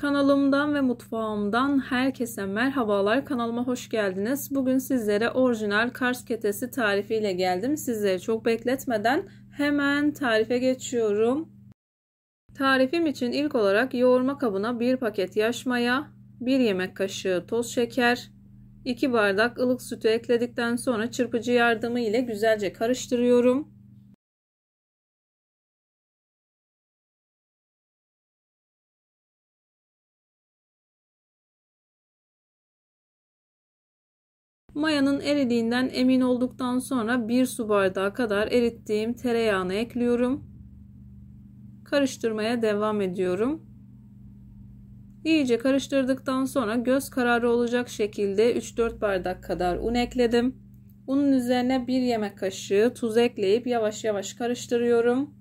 Kanalımdan ve mutfağımdan herkese merhabalar. Kanalıma hoş geldiniz. Bugün sizlere orijinal Kars ketesi tarifiyle geldim. Sizleri çok bekletmeden hemen tarife geçiyorum. Tarifim için ilk olarak yoğurma kabına 1 paket yaş maya, 1 yemek kaşığı toz şeker, 2 bardak ılık sütü ekledikten sonra çırpıcı yardımı ile güzelce karıştırıyorum. Mayanın eridiğinden emin olduktan sonra bir su bardağı kadar erittiğim tereyağını ekliyorum. Karıştırmaya devam ediyorum. İyice karıştırdıktan sonra göz kararı olacak şekilde 3-4 bardak kadar un ekledim. Unun üzerine 1 yemek kaşığı tuz ekleyip yavaş yavaş karıştırıyorum.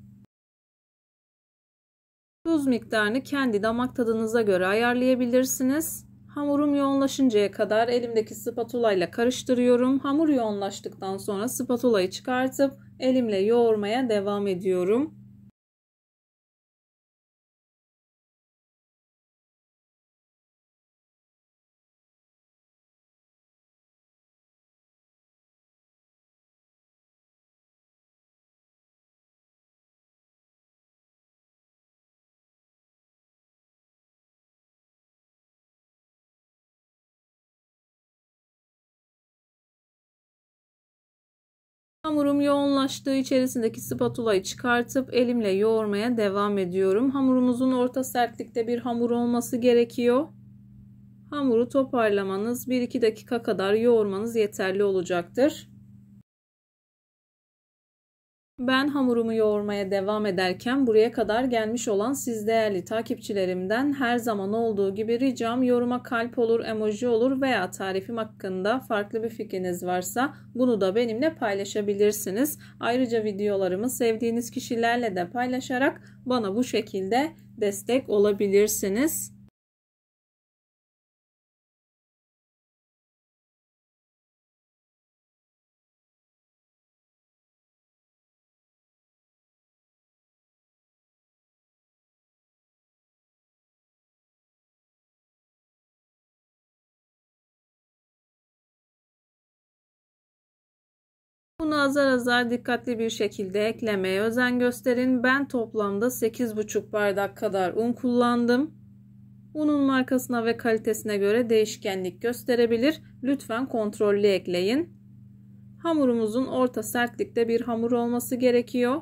Tuz miktarını kendi damak tadınıza göre ayarlayabilirsiniz. Hamurum yoğunlaşıncaya kadar elimdeki spatula ile karıştırıyorum. Hamur yoğunlaştıktan sonra spatulayı çıkartıp elimle yoğurmaya devam ediyorum. Hamurum yoğunlaştığı içerisindeki spatulayı çıkartıp elimle yoğurmaya devam ediyorum. Hamurumuzun orta sertlikte bir hamur olması gerekiyor. Hamuru toparlamanız 1-2 dakika kadar yoğurmanız yeterli olacaktır. Ben hamurumu yoğurmaya devam ederken buraya kadar gelmiş olan siz değerli takipçilerimden her zaman olduğu gibi ricam yoruma kalp olur, emoji olur veya tarifim hakkında farklı bir fikriniz varsa bunu da benimle paylaşabilirsiniz. Ayrıca videolarımı sevdiğiniz kişilerle de paylaşarak bana bu şekilde destek olabilirsiniz. Bunu azar azar dikkatli bir şekilde eklemeye özen gösterin. Ben toplamda 8,5 bardak kadar un kullandım. Unun markasına ve kalitesine göre değişkenlik gösterebilir. Lütfen kontrollü ekleyin. Hamurumuzun orta sertlikte bir hamur olması gerekiyor.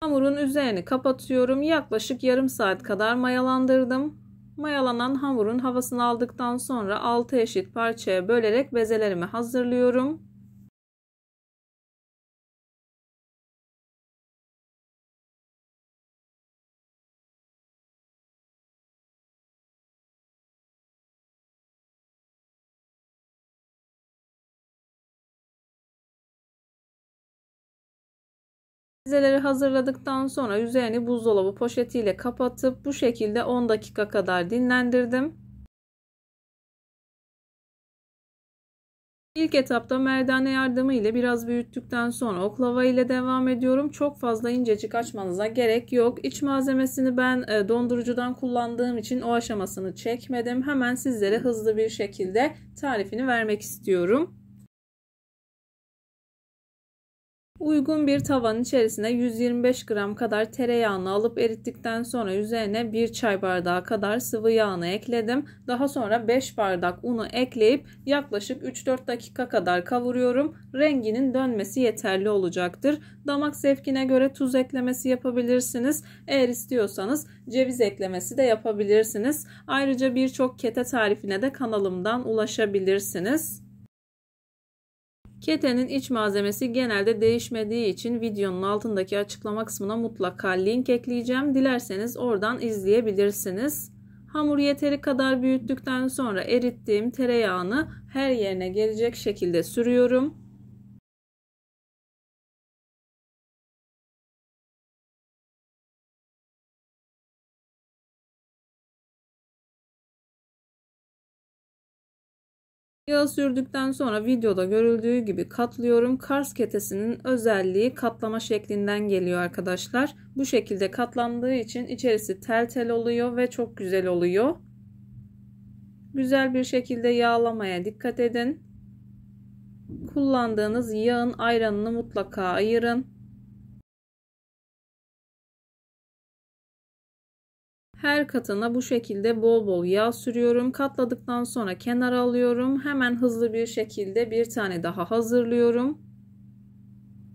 Hamurun üzerini kapatıyorum. Yaklaşık yarım saat kadar mayalandırdım. Mayalanan hamurun havasını aldıktan sonra 6 eşit parçaya bölerek bezelerimi hazırlıyorum. Dizeleri hazırladıktan sonra üzerini buzdolabı poşetiyle kapatıp bu şekilde 10 dakika kadar dinlendirdim. İlk etapta merdane yardımı ile biraz büyüttükten sonra oklava ile devam ediyorum. Çok fazla incecik açmanıza gerek yok. İç malzemesini ben e, dondurucudan kullandığım için o aşamasını çekmedim. Hemen sizlere hızlı bir şekilde tarifini vermek istiyorum. Uygun bir tavanın içerisine 125 gram kadar tereyağını alıp erittikten sonra üzerine 1 çay bardağı kadar sıvı yağını ekledim. Daha sonra 5 bardak unu ekleyip yaklaşık 3-4 dakika kadar kavuruyorum. Renginin dönmesi yeterli olacaktır. Damak zevkine göre tuz eklemesi yapabilirsiniz. Eğer istiyorsanız ceviz eklemesi de yapabilirsiniz. Ayrıca birçok kete tarifine de kanalımdan ulaşabilirsiniz. Ketenin iç malzemesi genelde değişmediği için videonun altındaki açıklama kısmına mutlaka link ekleyeceğim. Dilerseniz oradan izleyebilirsiniz. Hamuru yeteri kadar büyüttükten sonra erittiğim tereyağını her yerine gelecek şekilde sürüyorum. Yağ sürdükten sonra videoda görüldüğü gibi katlıyorum. Kars ketesinin özelliği katlama şeklinden geliyor arkadaşlar. Bu şekilde katlandığı için içerisi tel tel oluyor ve çok güzel oluyor. Güzel bir şekilde yağlamaya dikkat edin. Kullandığınız yağın ayranını mutlaka ayırın. Her katına bu şekilde bol bol yağ sürüyorum. Katladıktan sonra kenara alıyorum. Hemen hızlı bir şekilde bir tane daha hazırlıyorum.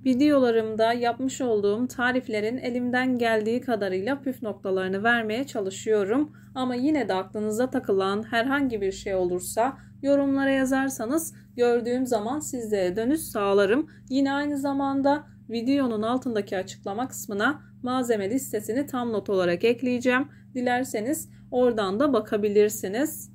Videolarımda yapmış olduğum tariflerin elimden geldiği kadarıyla püf noktalarını vermeye çalışıyorum. Ama yine de aklınıza takılan herhangi bir şey olursa yorumlara yazarsanız gördüğüm zaman sizlere dönüş sağlarım. Yine aynı zamanda videonun altındaki açıklama kısmına malzeme listesini tam not olarak ekleyeceğim. Dilerseniz oradan da bakabilirsiniz.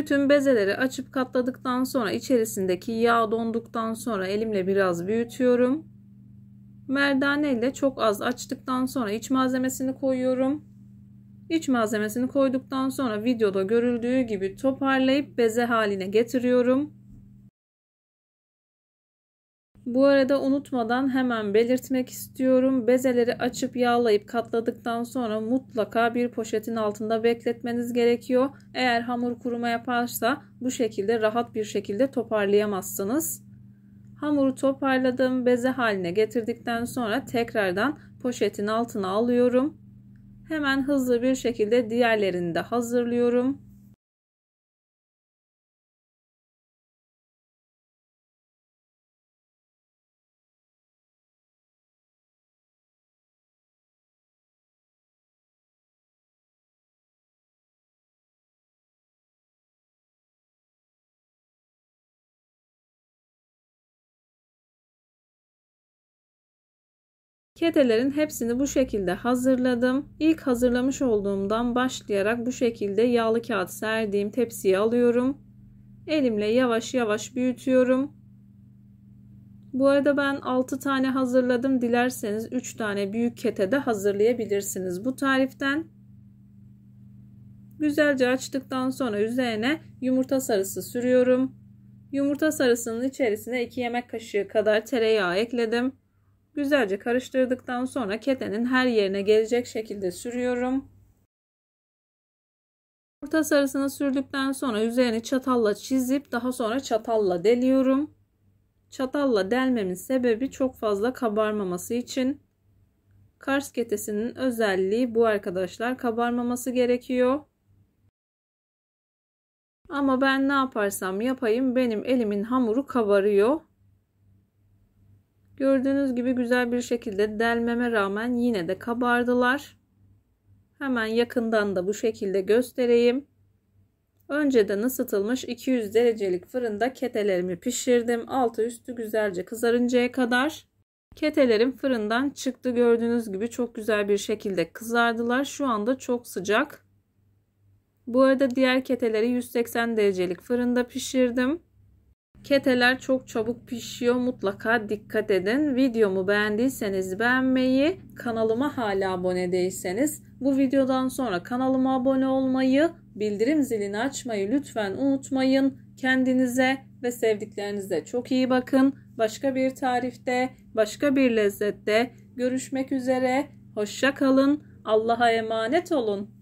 Bütün bezeleri açıp katladıktan sonra içerisindeki yağ donduktan sonra elimle biraz büyütüyorum. Merdane ile çok az açtıktan sonra iç malzemesini koyuyorum. İç malzemesini koyduktan sonra videoda görüldüğü gibi toparlayıp beze haline getiriyorum. Bu arada unutmadan hemen belirtmek istiyorum. Bezeleri açıp yağlayıp katladıktan sonra mutlaka bir poşetin altında bekletmeniz gerekiyor. Eğer hamur kuruma yaparsa bu şekilde rahat bir şekilde toparlayamazsınız. Hamuru toparladım, beze haline getirdikten sonra tekrardan poşetin altına alıyorum. Hemen hızlı bir şekilde diğerlerini de hazırlıyorum. Kedelerin hepsini bu şekilde hazırladım. İlk hazırlamış olduğumdan başlayarak bu şekilde yağlı kağıt serdiğim tepsiye alıyorum. Elimle yavaş yavaş büyütüyorum. Bu arada ben 6 tane hazırladım. Dilerseniz 3 tane büyük kete de hazırlayabilirsiniz bu tariften. Güzelce açtıktan sonra üzerine yumurta sarısı sürüyorum. Yumurta sarısının içerisine 2 yemek kaşığı kadar tereyağı ekledim. Güzelce karıştırdıktan sonra ketenin her yerine gelecek şekilde sürüyorum. Yumurta sarısını sürdükten sonra üzerini çatalla çizip daha sonra çatalla deliyorum. Çatalla delmemin sebebi çok fazla kabarmaması için. Kars ketesinin özelliği bu arkadaşlar kabarmaması gerekiyor. Ama ben ne yaparsam yapayım benim elimin hamuru kabarıyor. Gördüğünüz gibi güzel bir şekilde delmeme rağmen yine de kabardılar. Hemen yakından da bu şekilde göstereyim. Önceden ısıtılmış 200 derecelik fırında ketelerimi pişirdim. Altı üstü güzelce kızarıncaya kadar. Ketelerim fırından çıktı. Gördüğünüz gibi çok güzel bir şekilde kızardılar. Şu anda çok sıcak. Bu arada diğer keteleri 180 derecelik fırında pişirdim. Keteler çok çabuk pişiyor. Mutlaka dikkat edin. Videomu beğendiyseniz beğenmeyi, kanalıma hala abone değilseniz bu videodan sonra kanalıma abone olmayı, bildirim zilini açmayı lütfen unutmayın. Kendinize ve sevdiklerinize çok iyi bakın. Başka bir tarifte, başka bir lezzette görüşmek üzere. Hoşça kalın. Allah'a emanet olun.